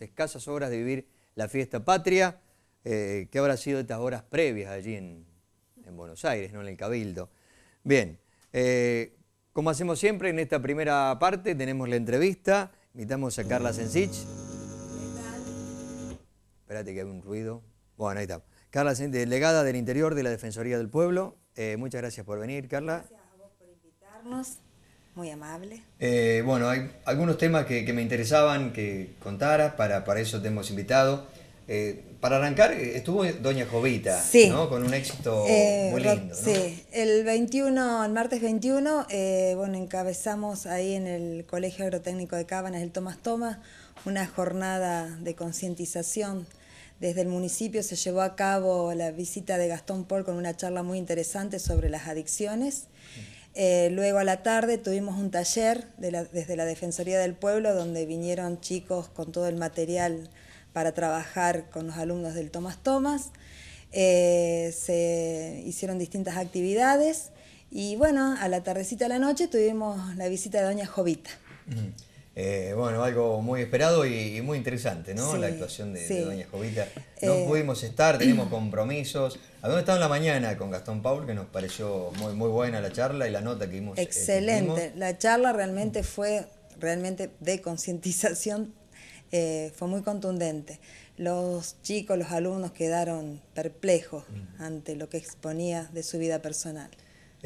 escasas horas de vivir la fiesta patria. Eh, que habrá sido estas horas previas allí en, Buenos Aires, no en el Cabildo? Bien, eh, como hacemos siempre en esta primera parte, tenemos la entrevista. Invitamos a Carla Sensich. Espérate que hay un ruido. Bueno, ahí está. Carla Sensich, delegada del Interior de la Defensoría del Pueblo. Eh, muchas gracias por venir, Carla. Gracias a vos por invitarnos. Muy amable. Eh, bueno, hay algunos temas que, me interesaban que contaras, para, para eso te hemos invitado. Eh, para arrancar, eh, estuvo Doña Jovita, ¿no? Con un éxito muy lindo. Sí, el 21, el martes 21, bueno, encabezamos ahí en el Colegio Agrotécnico de Cábanas, el Tomás Tomás, una jornada de concientización. Desde el municipio se llevó a cabo la visita de Gastón Paul con una charla muy interesante sobre las adicciones. Eh, luego a la tarde tuvimos un taller desde la Defensoría del Pueblo donde vinieron chicos con todo el material para trabajar con los alumnos del Tomás Tomás. Eh, se hicieron distintas actividades y bueno, a la tardecita de la noche tuvimos la visita de Doña Jovita. Eh, bueno, algo muy esperado y, muy interesante, ¿no? la actuación de, Doña Jovita. No eh, pudimos estar, tenemos compromisos. Habíamos estado en la mañana con Gastón Paul, que nos pareció muy, muy buena la charla y la nota que vimos. Eh, Excelente. la charla realmente fue realmente de concientización, fue muy contundente. Los chicos, los alumnos quedaron perplejos ante lo que exponía de su vida personal.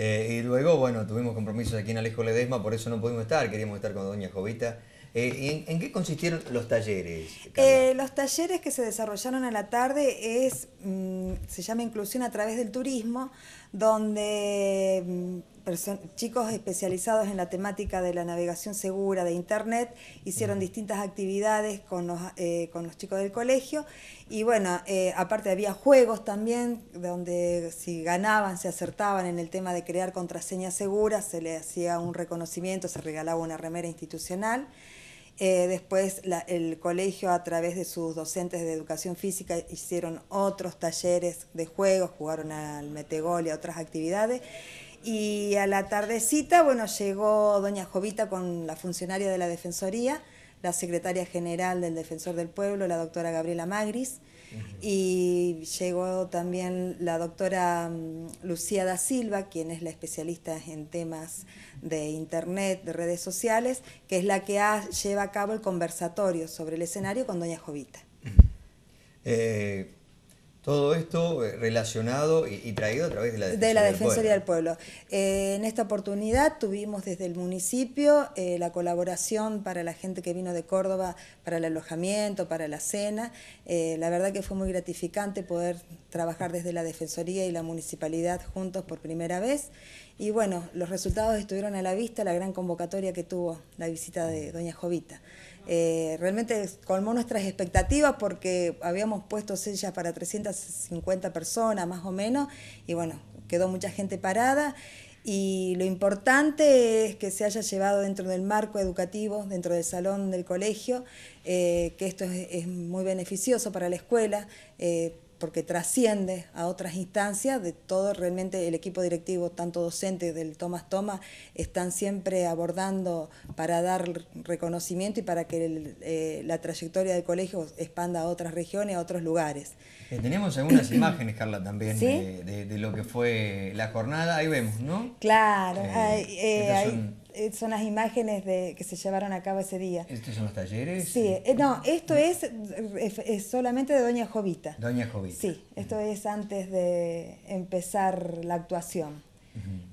Eh, y luego, bueno, tuvimos compromisos aquí en Alejo Ledesma, por eso no pudimos estar, queríamos estar con Doña Jovita. Eh, ¿en, qué consistieron los talleres? Eh, los talleres que se desarrollaron a la tarde es, mm, se llama Inclusión a través del Turismo, donde mm, chicos especializados en la temática de la navegación segura de Internet, hicieron distintas actividades con los, eh, con los chicos del colegio y bueno, eh, aparte había juegos también donde si ganaban, se acertaban en el tema de crear contraseñas seguras, se le hacía un reconocimiento, se regalaba una remera institucional. Eh, después el colegio a través de sus docentes de educación física hicieron otros talleres de juegos, jugaron al metegol y a otras actividades. Y a la tardecita, bueno, llegó doña Jovita con la funcionaria de la Defensoría, la secretaria general del Defensor del Pueblo, la doctora Gabriela Magris, y llegó también la doctora mm, Lucía da Silva, quien es la especialista en temas de Internet, de redes sociales, que es la que lleva a cabo el conversatorio sobre el escenario con doña Jovita. Todo esto eh, relacionado y, traído a través de la Defensoría, del Pueblo. Eh, en esta oportunidad tuvimos desde el municipio eh, la colaboración para la gente que vino de Córdoba para el alojamiento, para la cena. la verdad que fue muy gratificante poder trabajar desde la Defensoría y la Municipalidad juntos por primera vez y bueno, los resultados estuvieron a la vista, la gran convocatoria que tuvo la visita de doña Jovita. Eh, realmente colmó nuestras expectativas porque habíamos puesto sellas para 350 personas más o menos y bueno, quedó mucha gente parada. Y lo importante es que se haya llevado dentro del marco educativo, dentro del salón del colegio, eh, que esto es, muy beneficioso para la escuela. Eh, porque trasciende a otras instancias, de todo realmente el equipo directivo, tanto docente del Tomás Toma, están siempre abordando para dar reconocimiento y para que eh, la trayectoria del colegio expanda a otras regiones, a otros lugares. Eh, tenemos algunas imágenes, Carla, también de, lo que fue la jornada, ahí vemos, ¿no? Claro, eh, ahí... Eh, son las imágenes de, que se llevaron a cabo ese día. ¿Estos son los talleres? Sí, eh, no, esto es, solamente de Doña Jovita. Doña Jovita. Sí, esto es antes de empezar la actuación.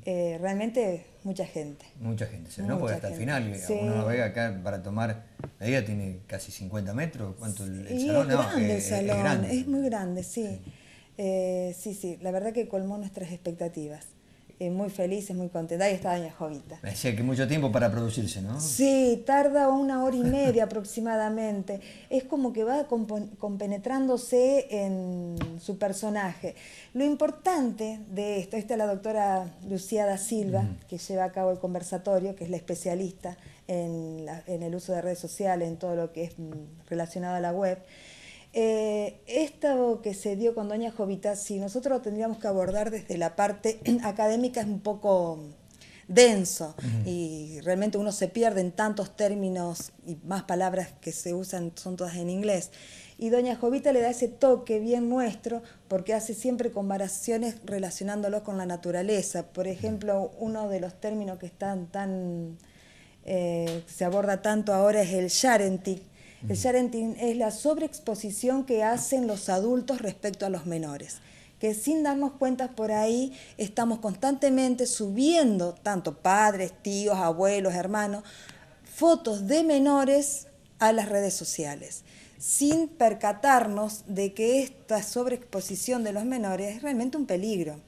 Eh, realmente mucha gente. Mucha gente, ¿no? Porque hasta el final uno navega acá para tomar, la idea tiene casi 50 metros, ¿cuánto el, salón? Es grande el salón, es, muy grande, sí. sí, sí, la verdad que colmó nuestras expectativas muy felices, muy contentas. Ahí está Doña Jovita. Decía que mucho tiempo para producirse, ¿no? Sí, tarda una hora y media aproximadamente. es como que va compenetrándose en su personaje. Lo importante de esto, esta es la doctora Lucía da Silva, que lleva a cabo el conversatorio, que es la especialista en, en el uso de redes sociales, en todo lo que es mm, relacionado a la web. Eh, esto que se dio con doña Jovita, si nosotros lo tendríamos que abordar desde la parte académica, es un poco denso y realmente uno se pierde en tantos términos y más palabras que se usan, son todas en inglés. Y doña Jovita le da ese toque bien nuestro porque hace siempre comparaciones relacionándolo con la naturaleza. Por ejemplo, uno de los términos que están tan... Eh, se aborda tanto ahora es el Yarentik, el sharenting es la sobreexposición que hacen los adultos respecto a los menores que sin darnos cuenta por ahí estamos constantemente subiendo, tanto padres, tíos, abuelos, hermanos, fotos de menores a las redes sociales, sin percatarnos de que esta sobreexposición de los menores es realmente un peligro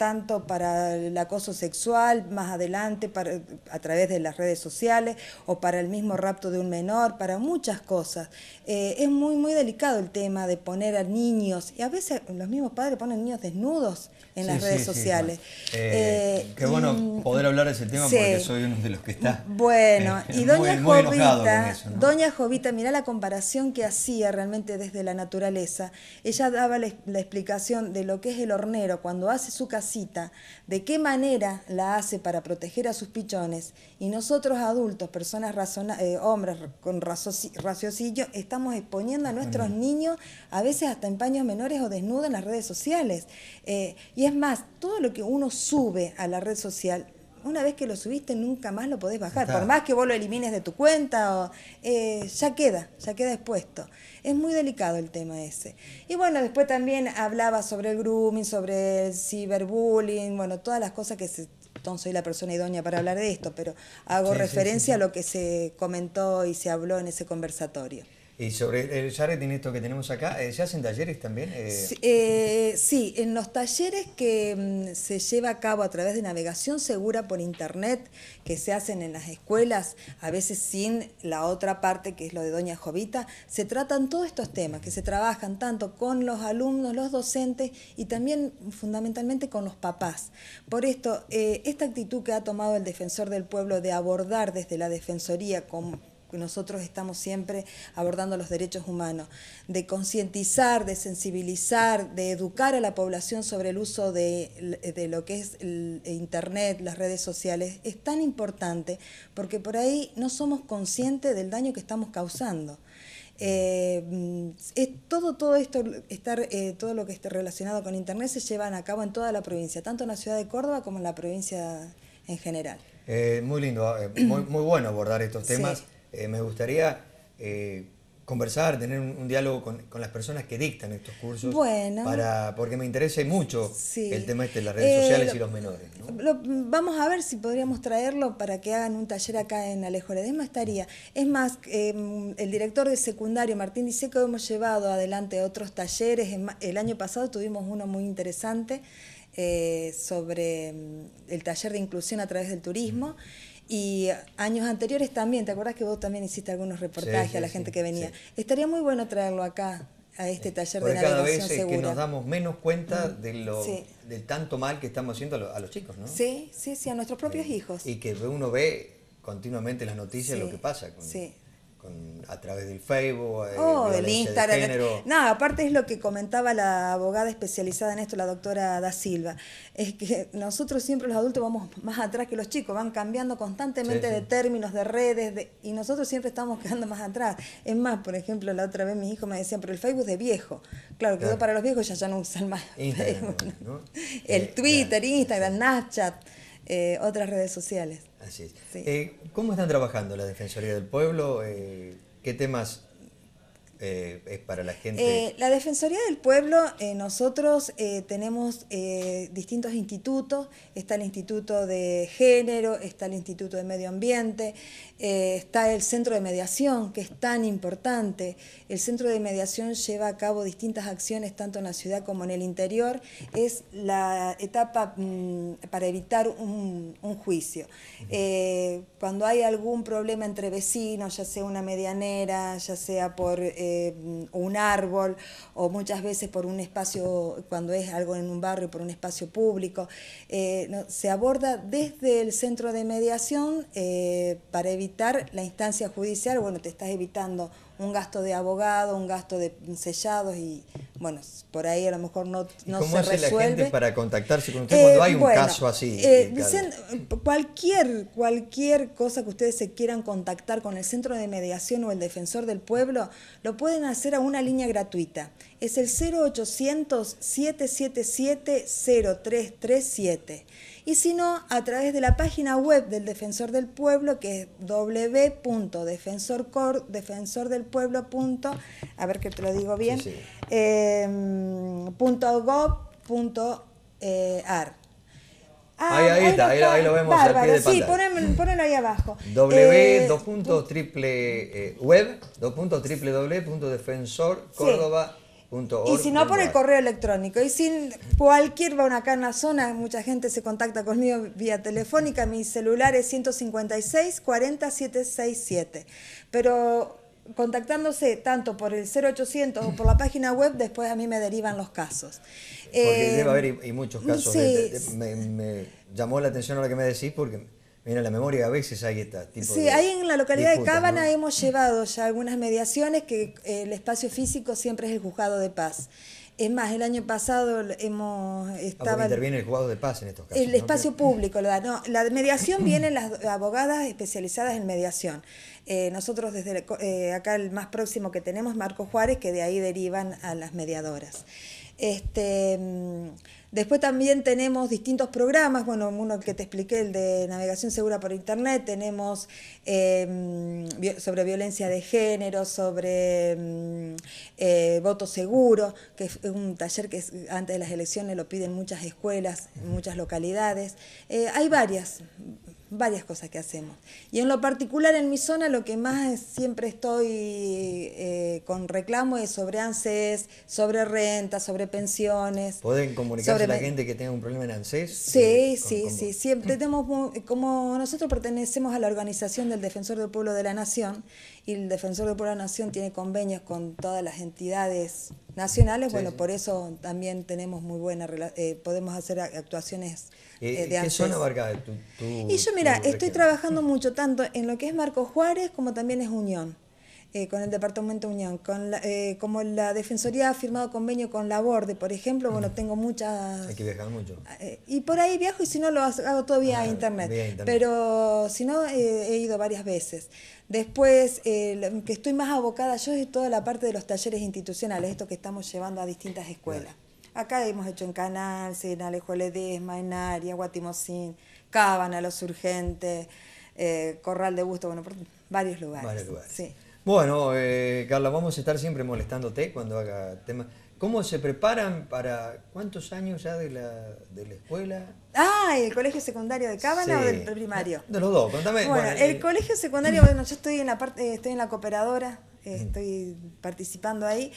tanto para el acoso sexual, más adelante para, a través de las redes sociales o para el mismo rapto de un menor, para muchas cosas. Eh, es muy, muy delicado el tema de poner a niños, y a veces los mismos padres ponen niños desnudos en las redes sociales. Eh, eh, qué bueno poder hablar de ese tema porque soy uno de los que está. Bueno, y Doña Jovita, mira Doña Jovita, mirá la comparación que hacía realmente desde la naturaleza. Ella daba la, explicación de lo que es el hornero cuando hace su casa cita, de qué manera la hace para proteger a sus pichones y nosotros adultos, personas eh, hombres con raciocinio, estamos exponiendo a nuestros niños a veces hasta en paños menores o desnudos en las redes sociales. Eh, y es más, todo lo que uno sube a la red social una vez que lo subiste nunca más lo podés bajar, por más que vos lo elimines de tu cuenta, o, eh, ya queda, ya queda expuesto. Es muy delicado el tema ese. Y bueno, después también hablaba sobre el grooming, sobre el ciberbullying, bueno, todas las cosas que se... soy la persona idónea para hablar de esto, pero hago referencia a lo que se comentó y se habló en ese conversatorio. Y sobre el charretín esto que tenemos acá, eh, ¿se hacen talleres también? Eh, eh, sí, en los talleres que mm, se lleva a cabo a través de navegación segura por internet, que se hacen en las escuelas, a veces sin la otra parte que es lo de Doña Jovita, se tratan todos estos temas que se trabajan tanto con los alumnos, los docentes y también fundamentalmente con los papás. Por esto, esta actitud que ha tomado el defensor del pueblo de abordar desde la defensoría con que nosotros estamos siempre abordando los derechos humanos, de concientizar, de sensibilizar, de educar a la población sobre el uso de, lo que es el Internet, las redes sociales, es tan importante porque por ahí no somos conscientes del daño que estamos causando. Eh, es, todo, todo esto, estar, eh, todo lo que esté relacionado con Internet se llevan a cabo en toda la provincia, tanto en la ciudad de Córdoba como en la provincia en general. Eh, muy lindo, muy, muy, bueno abordar estos temas. Eh, me gustaría eh, conversar, tener un, diálogo con, las personas que dictan estos cursos. Bueno. Para, porque me interesa mucho el tema este de las redes eh, sociales y los menores. vamos a ver si podríamos traerlo para que hagan un taller acá en Alejo Redesma. estaría. Es más, em, el director de secundario, Martín dice que hemos llevado adelante otros talleres. El año pasado tuvimos uno muy interesante sobre em, el taller de inclusión a través del turismo. Y años anteriores también, ¿te acuerdas que vos también hiciste algunos reportajes a la gente que venía? Estaría muy bueno traerlo acá, a este eh, taller de cada navegación vez segura. Eh, que nos damos menos cuenta mm, de lo, del tanto mal que estamos haciendo a, los chicos, ¿no? Sí, sí, sí, a nuestros propios eh, hijos. Y que uno ve continuamente las noticias lo que pasa con, sí a través del Facebook, eh, oh, el Instagram. no, aparte es lo que comentaba la abogada especializada en esto, la doctora Da Silva, es que nosotros siempre los adultos vamos más atrás que los chicos, van cambiando constantemente de términos, de redes, y nosotros siempre estamos quedando más atrás. Es más, por ejemplo, la otra vez mis hijos me decían, pero el Facebook de viejo. Claro, quedó para los viejos, ya, ya no usan más El eh, Twitter, Instagram, Snapchat. Eh, otras redes sociales. Así es. Eh, ¿Cómo están trabajando la Defensoría del Pueblo? Eh, ¿Qué temas eh, para la gente? Eh, la Defensoría del Pueblo, eh, nosotros tenemos distintos institutos, está el Instituto de Género, está el Instituto de Medio Ambiente, está el Centro de Mediación, que es tan importante. El Centro de Mediación lleva a cabo distintas acciones tanto en la ciudad como en el interior, es la etapa mm, para evitar un, juicio. cuando hay algún problema entre vecinos, ya sea una medianera, ya sea por... Eh, un árbol o muchas veces por un espacio, cuando es algo en un barrio, por un espacio público. Eh, se aborda desde el centro de mediación eh, para evitar la instancia judicial, bueno, te estás evitando un gasto de abogado, un gasto de sellados y bueno, por ahí a lo mejor no, no ¿Cómo se hace resuelve. la gente para contactarse con usted cuando eh, hay un caso así? Eh, eh, dicen, cualquier, cualquier cosa que ustedes se quieran contactar con el Centro de Mediación o el Defensor del Pueblo, lo pueden hacer a una línea gratuita. Es el 0800-777-0337 y si a través de la página web del Defensor del Pueblo, que es www.defensordelpueblo.gov.ar, a ver que te lo digo bien, em, Eh, punto punto, ar. Ah, ahí, ahí, ah, ahí, está, ahí, lo vemos bárbaro. al pie de pantalla. Sí, ponelo, ponelo ahí abajo. W, eh, dos puntos, triple, eh, web, dos punto triple punto defensor, Córdoba y si no por el correo electrónico. Y sin cualquier va acá en la zona, mucha gente se contacta conmigo vía telefónica. Mi celular es 156 40 Pero contactándose tanto por el 0800 o por la página web, después a mí me derivan los casos. Porque debe eh, haber muchos casos. Sí. me, llamó la atención lo que me decís porque Mira, la memoria a veces hay está. Sí, ahí en la localidad de Cábana hemos llevado ya algunas mediaciones que eh, el espacio físico siempre es el juzgado de paz. Es más, el año pasado hemos ah, estaba ah, interviene el juzgado de paz en estos casos. El espacio público, la, no, la mediación vienen las abogadas especializadas en mediación. Eh, nosotros desde eh, acá el más próximo que tenemos Marco Juárez, que de ahí derivan a las mediadoras. Este mm, Después también tenemos distintos programas, bueno, uno que te expliqué, el de navegación segura por Internet, tenemos em, sobre violencia de género, sobre em, eh, voto seguro, que es un taller que antes de las elecciones lo piden muchas escuelas, muchas localidades. Eh, hay varias varias cosas que hacemos. Y en lo particular en mi zona lo que más siempre estoy eh, con reclamo es sobre ANSES, sobre rentas, sobre pensiones. ¿Pueden comunicarse a la gente que tenga un problema en ANSES? Sí, sí, sí. Siempre tenemos, como nosotros pertenecemos a la Organización del Defensor del Pueblo de la Nación y el defensor de la nación tiene convenios con todas las entidades nacionales, bueno, por eso también tenemos muy buena eh, podemos hacer actuaciones eh, de ¿Qué zona abarca Y yo, mira, estoy trabajando mucho tanto en lo que es Marco Juárez como también es Unión. Eh, con el Departamento Unión, con eh, como la Defensoría ha firmado convenio con la Borde, por ejemplo, bueno, tengo muchas... Hay que viajar mucho. Eh, y por ahí viajo y si no lo hago todavía a ah, internet. Pero si no, he ido varias veces. Después, que estoy más abocada yo es toda la parte de los talleres institucionales, esto que estamos llevando a distintas escuelas. Acá hemos hecho en Canal, en Alejo Ledesma, en Aria, Guatimosín, Cábana, Los Urgentes, Corral de Busto, bueno, por varios lugares. Varios lugares. Sí. Bueno, eh, Carla, vamos a estar siempre molestándote cuando haga temas. ¿Cómo se preparan para cuántos años ya de la, de la escuela? Ah, ¿el colegio secundario de Cábala o del primario? De los dos, contame. Bueno, el eh, colegio secundario, bueno, yo estoy en la parte, eh, estoy en la cooperadora, eh, estoy participando ahí.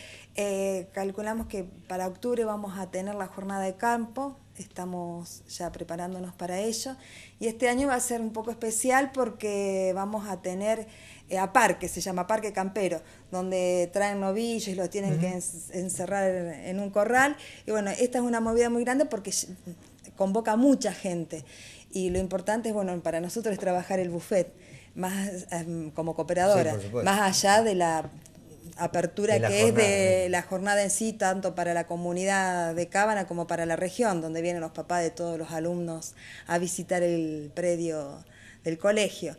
calculamos que para octubre vamos a tener la jornada de campo, estamos ya preparándonos para ello. Y este año va a ser un poco especial porque vamos a tener eh, a parque, se llama Parque Campero, donde traen novillos y los tienen que encerrar en un corral. Y bueno, esta es una movida muy grande porque convoca a mucha gente. Y lo importante es, bueno, para nosotros es trabajar el buffet, más em, como cooperadora, más allá de la apertura que es de la jornada en sí, tanto para la comunidad de Cábana como para la región, donde vienen los papás de todos los alumnos a visitar el predio del colegio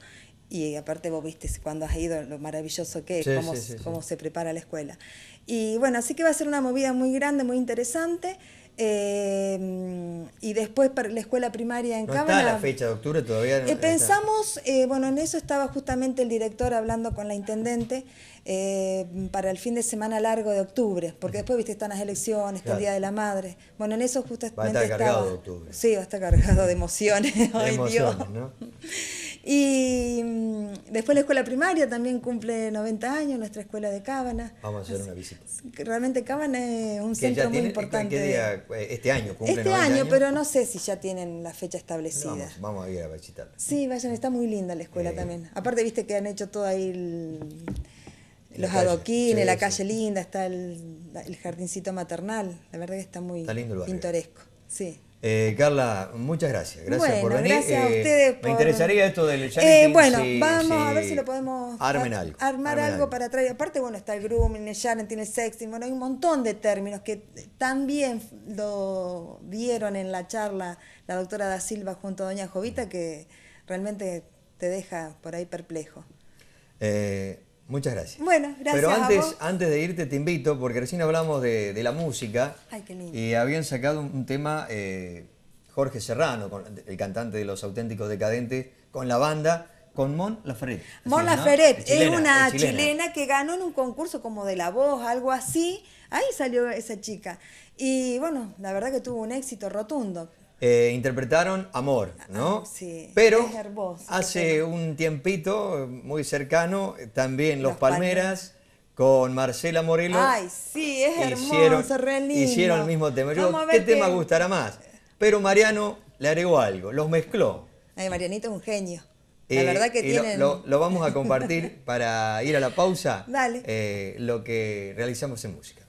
y aparte vos viste cuando has ido lo maravilloso que es, cómo, se prepara la escuela. Y bueno, así que va a ser una movida muy grande, muy interesante. Eh, y después para la escuela primaria en Cámara. ¿Está la fecha de octubre todavía? Eh, pensamos, eh, bueno, en eso estaba justamente el director hablando con la intendente para el fin de semana largo de octubre, porque después, viste, están las elecciones, está el Día de la Madre. Bueno, en eso justamente. Va a cargado de octubre. Sí, va a estar cargado de emociones. de emociones, ¿no? Y mm, después la escuela primaria también cumple 90 años, nuestra escuela de Cábana. Vamos a hacer una visita. Realmente Cábana es un centro muy importante. Eh, este año cumple Este año, pero no sé si ya tienen la fecha establecida. Vamos, vamos a ir a visitarla. Sí, vayan, está muy linda la escuela eh, también. Aparte, viste que han hecho todo ahí los adoquines, la calle linda, está el, jardincito maternal. La verdad que está muy pintoresco. Sí. Eh, Carla, muchas gracias. Gracias por venir. Gracias a eh, ustedes. Me interesaría esto del eh, Bueno, vamos a ver si lo podemos armar algo, para traer. Aparte, bueno, está el grooming, el tiene sexting. Bueno, hay un montón de términos que también lo dieron en la charla la doctora Da Silva junto a doña Jovita que realmente te deja por ahí perplejo. Eh, Muchas gracias. Bueno, gracias. Pero antes, antes de irte te invito, porque recién hablamos de, la música. Ay, qué lindo. Y habían sacado un, tema eh, Jorge Serrano, el cantante de Los Auténticos Decadentes, con la banda, con Mon Laferet. Mon Laferet es una chilena. que ganó en un concurso como de la voz, algo así. Ahí salió esa chica. Y bueno, la verdad que tuvo un éxito rotundo. Eh, interpretaron Amor, ah, ¿no? sí, Pero hace un tiempito muy cercano, también Los, Palmeras, con Marcela Morelo. Ay, sí, es hicieron, hermoso, Hicieron el mismo tema. ¿qué tema gustará más? Pero Mariano le agregó algo, los mezcló. Ay, Marianito es un genio. La eh, verdad que tienen... Lo, vamos a compartir para ir a la pausa. Eh, lo que realizamos en música.